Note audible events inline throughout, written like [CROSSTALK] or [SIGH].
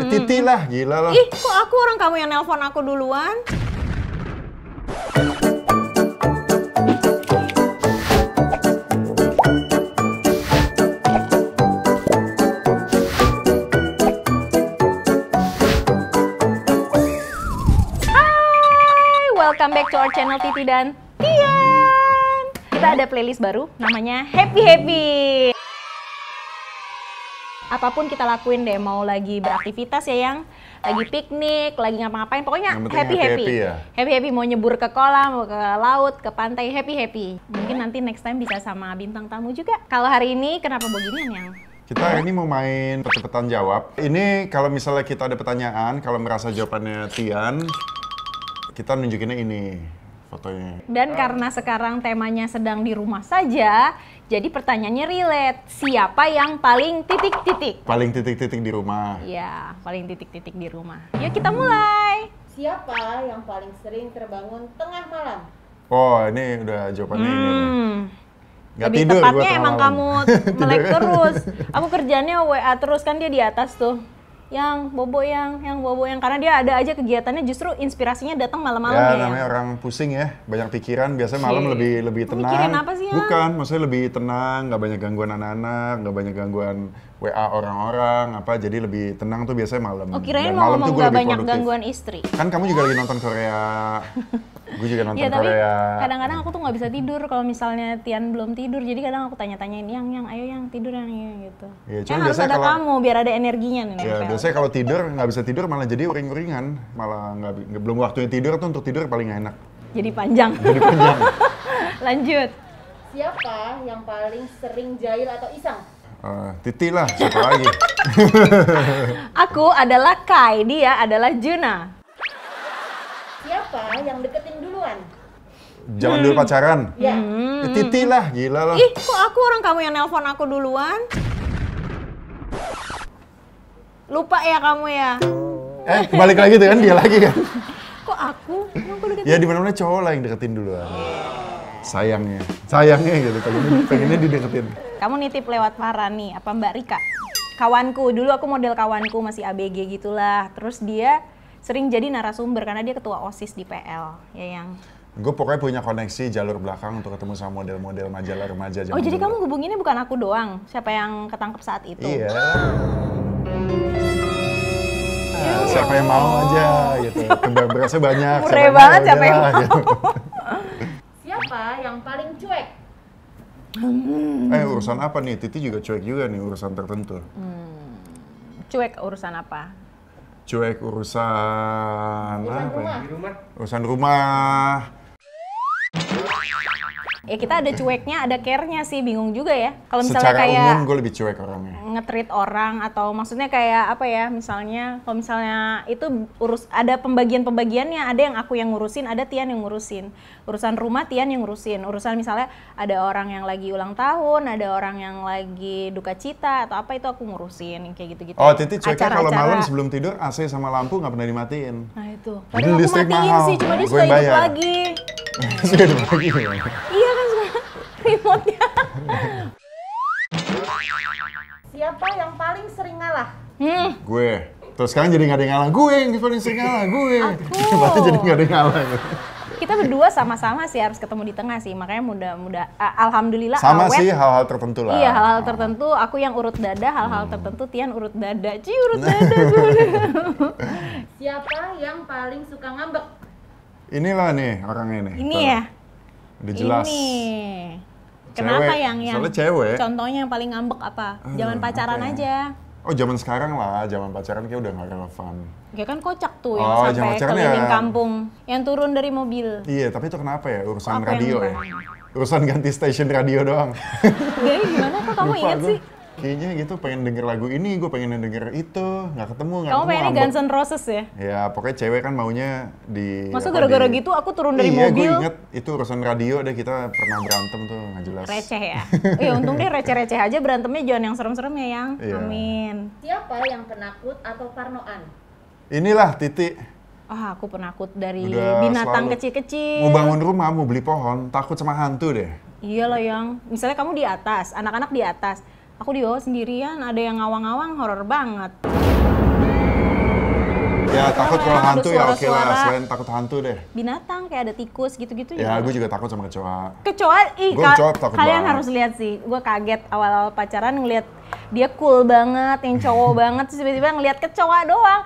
Hmm. Titi lah, gila loh. Ih, kok aku orang kamu yang nelpon aku duluan? Hai, welcome back to our channel Titi dan Tian. Kita ada playlist baru namanya Happy Happy apapun kita lakuin deh mau lagi beraktivitas ya yang lagi piknik lagi ngapa-ngapain pokoknya happy happy happy happy, ya? happy happy mau nyebur ke kolam mau ke laut ke pantai happy happy mungkin nanti next time bisa sama bintang tamu juga kalau hari ini kenapa begini yang kita ini mau main percepatan jawab. Ini kalau misalnya kita ada pertanyaan, kalau merasa jawabannya Tian, kita nunjukinnya ini fotonya. Dan karena sekarang temanya sedang di rumah saja, jadi pertanyaannya relate. Siapa yang paling titik-titik? Paling titik-titik di rumah. Iya, paling titik-titik di rumah. Yuk kita mulai. Siapa yang paling sering terbangun tengah malam? Oh, ini udah jawabannya hmm. ini. Gak Lebih tidur, tepatnya emang malam. kamu [LAUGHS] melek terus. [LAUGHS] Aku kerjanya WA terus kan dia di atas tuh yang bobo yang yang bobo yang karena dia ada aja kegiatannya justru inspirasinya datang malam-malam ya, ya namanya orang pusing ya banyak pikiran biasanya malam lebih lebih tenang apa sih bukan maksudnya lebih tenang nggak banyak gangguan anak-anak nggak banyak gangguan wa orang-orang apa jadi lebih tenang tuh biasanya malam oh kirain mau malam tuh gue gak banyak produktif. gangguan istri kan kamu juga lagi nonton Korea [LAUGHS] Gue juga nonton ya, tapi Korea. Kadang-kadang aku tuh nggak bisa tidur kalau misalnya Tian belum tidur. Jadi kadang aku tanya-tanyain yang yang ayo yang tidur yang gitu. Iya, cuma harus ada kalo, kamu biar ada energinya nih. ya biasanya kalau tidur nggak bisa tidur malah jadi uring-uringan, malah nggak belum waktunya tidur tuh untuk tidur paling enak. Jadi panjang. Jadi panjang. [LAUGHS] Lanjut. Siapa yang paling sering jahil atau iseng? Uh, titi lah, siapa [LAUGHS] lagi? Aku adalah Kai, dia adalah Juna. Siapa yang deket Jangan dulu hmm. pacaran. Iya. Ya, hmm. titi lah, gila loh. Ih, kok aku orang kamu yang nelpon aku duluan? Lupa ya kamu ya? Eh, balik lagi tuh kan dia lagi kan. [LAUGHS] Kok aku? Ya di mana-mana cowok lah yang deketin duluan. Sayangnya. Sayangnya gitu kalau ini pengennya dideketin. Kamu nitip lewat nih, apa Mbak Rika? Kawanku, dulu aku model kawanku masih ABG gitulah. Terus dia sering jadi narasumber karena dia ketua OSIS di PL, ya yang Gue pokoknya punya koneksi jalur belakang untuk ketemu sama model-model majalah remaja Oh, jadi dulu. kamu hubunginnya bukan aku doang, siapa yang ketangkep saat itu? Iya. Ah, siapa yang mau aja gitu. Kembang berasnya banyak. keren banget siapa yang mau. Gitu. [LAUGHS] siapa yang paling cuek? Hmm. Eh, urusan apa nih? Titi juga cuek juga nih urusan tertentu. Hmm. Cuek urusan apa? cuek urusan, urusan apa ya? rumah. urusan rumah ya kita ada cueknya, ada care-nya sih, bingung juga ya. Kalau misalnya Secara kayak umum gue lebih cuek orangnya. Ngetrit orang atau maksudnya kayak apa ya? Misalnya kalau misalnya itu urus ada pembagian-pembagiannya, ada yang aku yang ngurusin, ada Tian yang ngurusin. Urusan rumah Tian yang ngurusin. Urusan misalnya ada orang yang lagi ulang tahun, ada orang yang lagi duka cita atau apa itu aku ngurusin kayak gitu-gitu. Oh, Titi cueknya kalau malam sebelum tidur AC sama lampu nggak pernah dimatiin. Nah, itu. Padahal aku matiin mahal. sih, cuma dia sudah hidup lagi. Iya kan sudah remote-nya. Siapa yang paling sering ngalah? Hmm. Gue. Terus sekarang jadi nggak ada yang ngalah. Gue yang paling sering ngalah. Gue. Aku. [LAUGHS] jadi nggak ada yang ngalah. Kita berdua sama-sama sih harus ketemu di tengah sih. Makanya mudah muda Alhamdulillah Sama awet. sih hal-hal tertentu lah. Iya hal-hal tertentu. Aku yang urut dada. Hal-hal hmm. tertentu Tian urut dada. Ci urut [LAUGHS] dada [LAUGHS] Siapa yang paling suka ngambek? Inilah nih orangnya nih. Ini Tuh. ya? Udah jelas. Ini. Kenapa cewek. yang yang Soalnya cewek. Contohnya yang paling ngambek apa? Zaman pacaran okay. Ya? aja. Oh, zaman sekarang lah, zaman pacaran kayak udah gak relevan. Ya kan kocak tuh yang oh, sampai keliling ya. kampung, yang turun dari mobil. Iya, tapi itu kenapa ya? Urusan apa radio ya? Urusan ganti stasiun radio doang. Gaya, gimana kok kamu ingat inget sih? kayaknya gitu pengen denger lagu ini, gue pengen denger itu, nggak ketemu, nggak ketemu. Kamu pengen Guns N' Roses ya? Ya pokoknya cewek kan maunya di. Maksud gara-gara gitu aku turun dari iya, mobil. Iya, gue inget itu urusan radio deh kita pernah berantem tuh nggak jelas. Receh ya. [LAUGHS] Iya untung deh receh-receh aja berantemnya jangan yang serem-serem ya yang. Iya. Amin. Siapa yang penakut atau parnoan? Inilah titik ah oh, aku penakut dari Udah binatang kecil-kecil. Mau bangun rumah, mau beli pohon, takut sama hantu deh. Iya loh yang, misalnya kamu di atas, anak-anak di atas, aku dibawa sendirian ada yang ngawang-ngawang horor banget Ya takut kalau hantu ya oke okay lah, selain takut hantu deh. Binatang kayak ada tikus gitu-gitu ya. gue juga takut sama kecoa. Kecoa, ih gua kecoa takut kalian banget. harus lihat sih. Gue kaget awal-awal pacaran ngelihat dia cool banget, yang cowok banget, tiba-tiba ngelihat kecoa doang.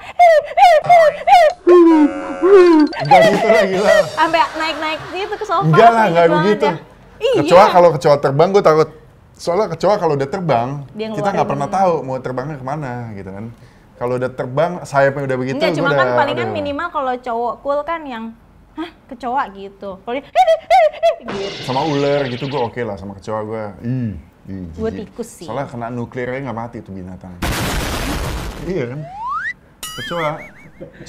nggak gitu lah gila. Sampai naik-naik gitu ke sofa. Enggak lah, nggak begitu. Gitu. Ya. Kecoa iya. kalau kecoa terbang gue takut soalnya kecoa kalau udah terbang kita nggak pernah tahu mau terbangnya kemana gitu kan kalau udah terbang sayapnya udah begitu Enggak, cuma kan udah, kan palingan minimal kalau cowok cool kan yang hah kecoa gitu kalau dia sama ular gitu gue oke okay lah sama kecoa gue ih gue tikus sih soalnya kena nuklirnya nggak mati tuh binatang iya kan kecoa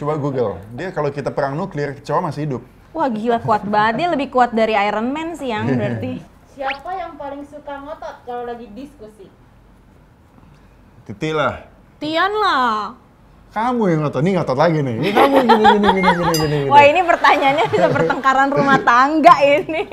coba google dia kalau kita perang nuklir kecoa masih hidup wah gila kuat banget dia lebih kuat dari Iron Man sih yang iya. berarti Siapa yang paling suka ngotot kalau lagi diskusi? Titi lah. Tian lah. Kamu yang ngotot, ini ngotot lagi nih. Ini kamu gini gini gini gini gini. Wah ini pertanyaannya bisa pertengkaran rumah tangga ini.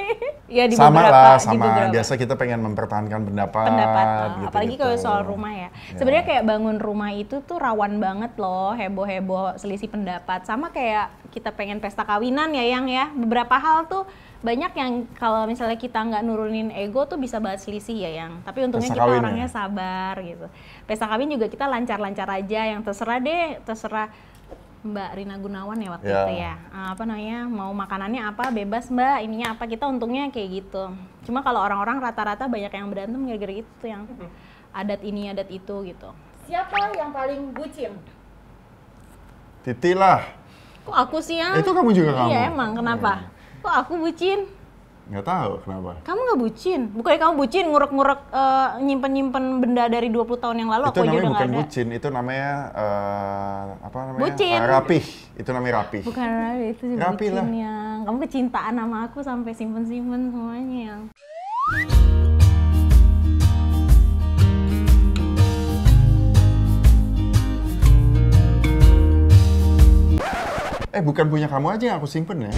ya di sama beberapa, lah, sama. Di Biasa kita pengen mempertahankan pendapat. Pendapat, gitu, apalagi gitu. kalau soal rumah ya. ya. Sebenarnya kayak bangun rumah itu tuh rawan banget loh, heboh heboh, selisih pendapat. Sama kayak kita pengen pesta kawinan ya yang ya. Beberapa hal tuh banyak yang kalau misalnya kita nggak nurunin ego tuh bisa bahas selisih ya yang tapi untungnya Pesta kita ya. orangnya ya? sabar gitu Pesta kawin juga kita lancar-lancar aja yang terserah deh terserah Mbak Rina Gunawan ya waktu yeah. itu ya. Ah, apa namanya? Mau makanannya apa bebas Mbak, ininya apa kita untungnya kayak gitu. Cuma kalau orang-orang rata-rata banyak yang berantem gara-gara itu yang adat ini adat itu gitu. Siapa yang paling bucin? Titi lah. Kok aku sih yang Itu kamu juga kamu. Iya emang, kenapa? Hmm. Kok aku bucin? Nggak tahu kenapa. Kamu nggak bucin? Bukannya kamu bucin ngurek-ngurek uh, nyimpen-nyimpen benda dari 20 tahun yang lalu itu aku aja udah bukan ada. bucin, itu namanya uh, apa namanya? Bucin. Uh, rapih. Itu namanya rapih. Bukan rapih, itu sih rapih bucin lah. yang kamu kecintaan sama aku sampai simpen-simpen semuanya yang Eh bukan punya kamu aja yang aku simpen ya.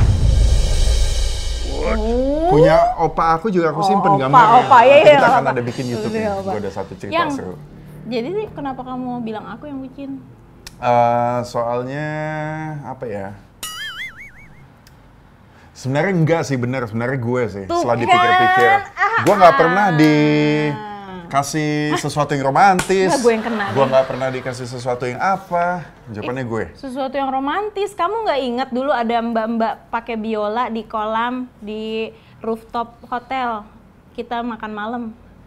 Oh. Punya opa aku juga aku simpen oh, gambarnya. Opa, ya. opa, ya, kita akan ada bikin YouTube iya, nih. Gue ada satu cerita yang, seru. Jadi sih kenapa kamu bilang aku yang bucin? Uh, soalnya apa ya? Sebenarnya enggak sih benar, sebenarnya gue sih. Tuh, setelah dipikir-pikir, kan? ah, gue nggak ah. pernah di kasih sesuatu yang romantis. Enggak, gue yang kena. Gue nggak pernah dikasih sesuatu yang apa. Jawabannya eh, gue. Sesuatu yang romantis. Kamu nggak ingat dulu ada mbak-mbak pakai biola di kolam di rooftop hotel. Kita makan malam.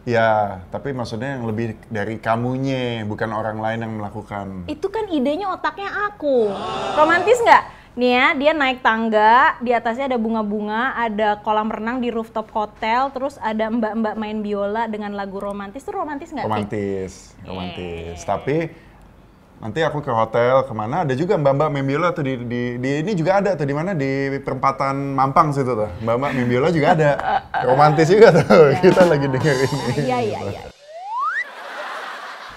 Ya, tapi maksudnya yang lebih dari kamunya, bukan orang lain yang melakukan. Itu kan idenya otaknya aku. Romantis nggak? Nih ya, dia naik tangga, di atasnya ada bunga-bunga, ada kolam renang di rooftop hotel, terus ada mbak-mbak main biola dengan lagu romantis. Itu romantis nggak? Romantis, romantis. Tapi nanti aku ke hotel kemana ada juga mbak-mbak membiola tuh di, di, di ini juga ada tuh di mana di perempatan Mampang situ tuh mbak-mbak membiola juga ada romantis juga tuh [LAUGHS] ya. kita lagi dengerin ini iya iya iya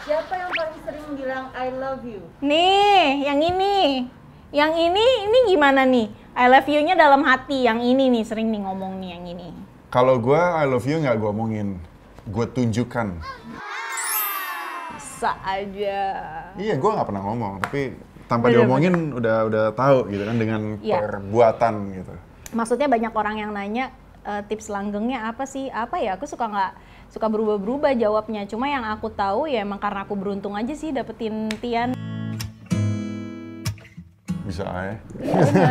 siapa yang paling sering bilang I love you nih yang ini yang ini ini gimana nih? I love you-nya dalam hati. Yang ini nih sering nih ngomong nih yang ini. Kalau gue I love you nggak gue omongin, gue tunjukkan. Bisa aja. Iya, gue nggak pernah ngomong, tapi tanpa bener, diomongin udah udah tahu gitu kan dengan yeah. perbuatan gitu. Maksudnya banyak orang yang nanya uh, tips langgengnya apa sih? Apa ya? Aku suka nggak suka berubah-berubah jawabnya. Cuma yang aku tahu ya emang karena aku beruntung aja sih dapetin Tian bisa aja. Ya, maksudnya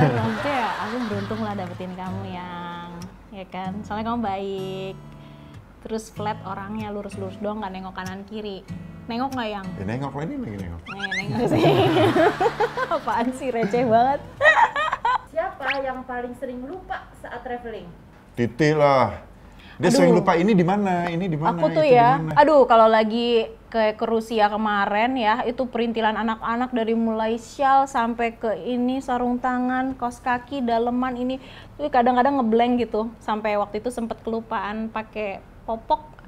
ya aku beruntung lah dapetin kamu yang ya kan soalnya kamu baik terus flat orangnya lurus-lurus doang nggak nengok kanan kiri nengok nggak yang ya, nengok lah ini lagi nengok Nih, eh, nengok sih [LAUGHS] apaan sih receh banget siapa yang paling sering lupa saat traveling Titi lah dia aduh, sering lupa ini di mana, ini di mana. Aku tuh ya, dimana. aduh kalau lagi ke ke Rusia kemarin ya, itu perintilan anak-anak dari mulai shawl sampai ke ini sarung tangan, kaos kaki, daleman ini, tuh kadang-kadang ngeblank gitu. Sampai waktu itu sempat kelupaan pakai popok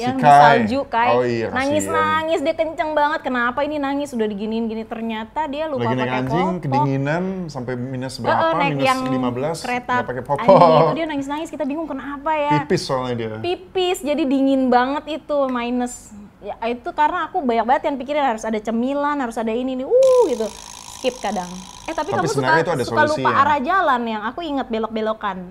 yang si Kai. di salju Kai oh, iya, nangis nangis dia kenceng banget kenapa ini nangis sudah diginin gini ternyata dia lupa Lagi pakai anjing popok. kedinginan sampai minus berapa uh, naik minus yang 15 kereta pakai popok itu dia nangis nangis kita bingung kenapa ya pipis soalnya dia pipis jadi dingin banget itu minus ya itu karena aku banyak banget yang pikirin harus ada cemilan harus ada ini nih uh gitu skip kadang eh tapi, tapi kamu suka, itu ada suka lupa ya? arah jalan yang aku ingat belok belokan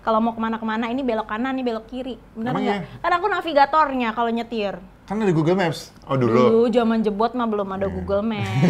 kalau mau kemana-kemana ini belok kanan, ini belok kiri. Benar nggak? Ya? Kan aku navigatornya kalau nyetir. Kan ada Google Maps. Oh dulu. Dulu zaman jebot mah belum ada yeah. Google Maps.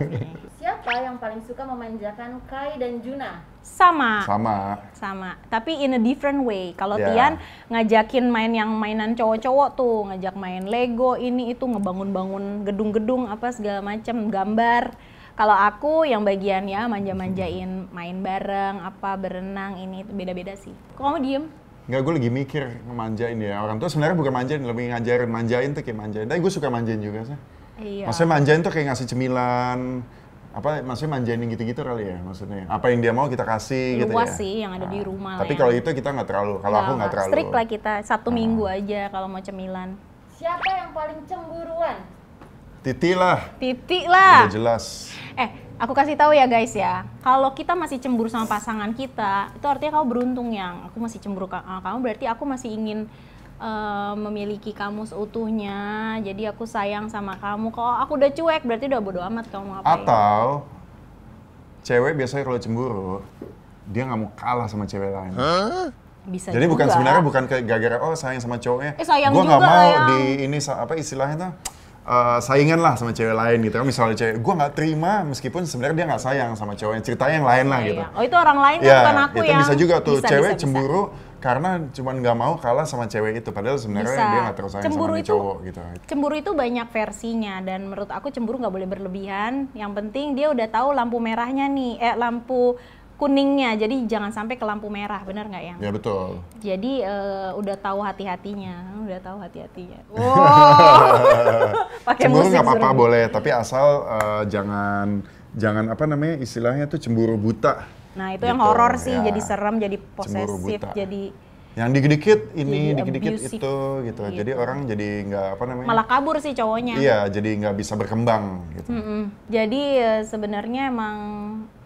[LAUGHS] Siapa yang paling suka memanjakan Kai dan Juna? Sama. Sama. Sama. Tapi in a different way. Kalau yeah. Tian ngajakin main yang mainan cowok-cowok tuh, ngajak main Lego ini itu ngebangun-bangun gedung-gedung apa segala macam, gambar kalau aku yang bagiannya manja-manjain main bareng, apa berenang ini beda-beda sih. Kok kamu diem? Enggak, gue lagi mikir manjain ya. Orang tua sebenarnya bukan manjain, lebih ngajarin. Manjain tuh kayak manjain. Tapi gue suka manjain juga sih. Iya. Maksudnya manjain tuh kayak ngasih cemilan, apa maksudnya manjain gitu-gitu kali ya maksudnya apa yang dia mau kita kasih gitu Luas gitu ya sih yang ada nah, di rumah tapi ya. kalau itu kita nggak terlalu kalau aku nggak terlalu strik lah kita satu nah. minggu aja kalau mau cemilan siapa yang paling cemburuan Titi lah. Titi lah. Udah jelas. Eh, aku kasih tahu ya guys ya. Kalau kita masih cemburu sama pasangan kita, itu artinya kamu beruntung yang aku masih cemburu sama kamu berarti aku masih ingin uh, memiliki kamu seutuhnya. Jadi aku sayang sama kamu. Kalau aku udah cuek berarti udah bodo amat kamu mau ngapain. Atau cewek biasanya kalau cemburu dia nggak mau kalah sama cewek lain. Huh? Bisa Jadi juga. bukan sebenarnya bukan kayak gara-gara oh sayang sama cowoknya. Eh, sayang gua nggak mau yang... di ini apa istilahnya tuh Uh, saingan lah sama cewek lain gitu kan misalnya cewek gue nggak terima meskipun sebenarnya dia nggak sayang sama cowoknya cerita yang lain lah iya, gitu iya. oh itu orang lain kan, ya, bukan aku itu yang bisa juga tuh bisa, cewek bisa, cemburu karena cuma nggak mau kalah sama cewek itu padahal sebenarnya bisa. dia nggak terus sayang cemburu sama itu, cowok gitu cemburu itu banyak versinya dan menurut aku cemburu nggak boleh berlebihan yang penting dia udah tahu lampu merahnya nih eh lampu kuningnya jadi jangan sampai ke lampu merah benar nggak yang? ya betul jadi uh, udah tahu hati-hatinya udah tahu hati-hatinya [LAUGHS] wow pakai musik nggak apa-apa boleh tapi asal uh, jangan jangan apa namanya istilahnya tuh cemburu buta nah itu gitu. yang horor sih ya. jadi serem jadi posesif jadi yang dikit-dikit ini dikit-dikit itu gitu. gitu jadi orang jadi nggak apa namanya malah kabur sih cowoknya iya jadi nggak bisa berkembang gitu mm -mm. jadi eh, sebenarnya emang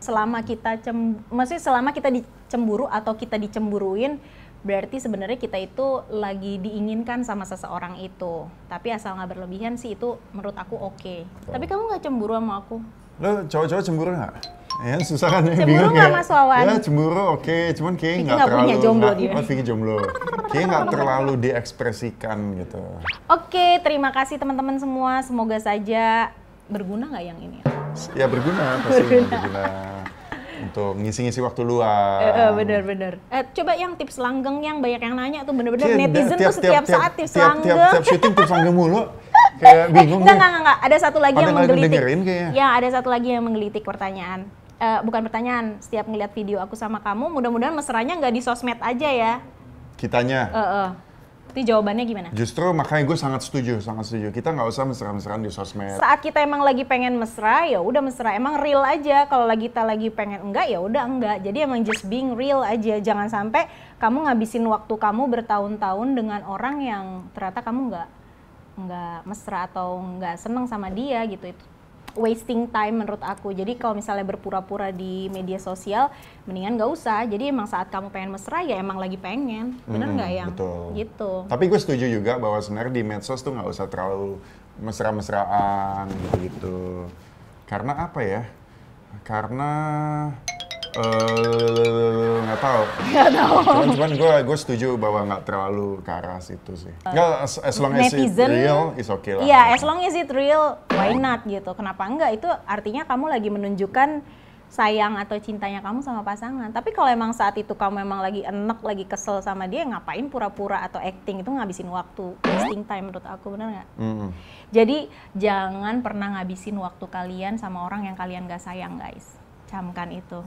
selama kita cem masih selama kita dicemburu atau kita dicemburuin berarti sebenarnya kita itu lagi diinginkan sama seseorang itu tapi asal nggak berlebihan sih itu menurut aku oke okay. tapi kamu nggak cemburu sama aku lo cowok-cowok cemburu nggak Ya, susah kan ya, Cemburu nggak Mas Wawan? Ya, cemburu oke, okay. cuman kayaknya nggak terlalu... punya jomblo gak, dia. Oh, Vicky jomblo. kayaknya nggak terlalu diekspresikan gitu. Oke, okay, terima kasih teman-teman semua. Semoga saja berguna nggak yang ini? Ya berguna, pasti berguna. berguna. Untuk ngisi-ngisi waktu luang. Eh, eh bener-bener. Eh, coba yang tips langgeng yang banyak yang nanya tuh bener-bener iya, netizen tiap, tuh setiap tiap, saat tips tiap, langgeng. Tiap, tiap, tiap syuting tips langgeng mulu kayak eh, bingung. enggak, enggak, enggak, enggak. Ada satu lagi yang menggelitik. Ya, ada satu lagi yang menggelitik pertanyaan uh, bukan pertanyaan setiap ngeliat video aku sama kamu mudah-mudahan mesranya nggak di sosmed aja ya kitanya uh, uh. Itu jawabannya gimana? Justru makanya gue sangat setuju, sangat setuju. Kita nggak usah mesra-mesraan di sosmed. Saat kita emang lagi pengen mesra, ya udah mesra. Emang real aja. Kalau lagi kita lagi pengen enggak, ya udah enggak. Jadi emang just being real aja. Jangan sampai kamu ngabisin waktu kamu bertahun-tahun dengan orang yang ternyata kamu nggak nggak mesra atau nggak seneng sama dia gitu. Itu wasting time menurut aku. Jadi kalau misalnya berpura-pura di media sosial, mendingan nggak usah. Jadi emang saat kamu pengen mesra ya emang lagi pengen, bener nggak hmm, yang? Betul. Gitu. Tapi gue setuju juga bahwa sebenarnya di medsos tuh nggak usah terlalu mesra-mesraan gitu Karena apa ya? Karena Eh, nggak uh, tahu. Nggak tahu. Cuman, cuman gue gue setuju bahwa nggak terlalu keras itu sih. Nggak as, as long as it real is okay lah. Iya, as long as it real, why not gitu. Kenapa enggak? Itu artinya kamu lagi menunjukkan sayang atau cintanya kamu sama pasangan. Tapi kalau emang saat itu kamu emang lagi enek, lagi kesel sama dia, ngapain pura-pura atau acting itu ngabisin waktu, wasting time menurut aku benar nggak? Mm -hmm. Jadi jangan pernah ngabisin waktu kalian sama orang yang kalian gak sayang guys camkan itu.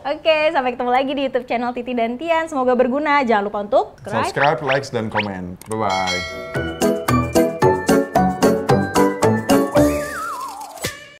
Oke, sampai ketemu lagi di YouTube channel Titi dan Tian. Semoga berguna. Jangan lupa untuk subscribe, like, dan komen. Bye-bye.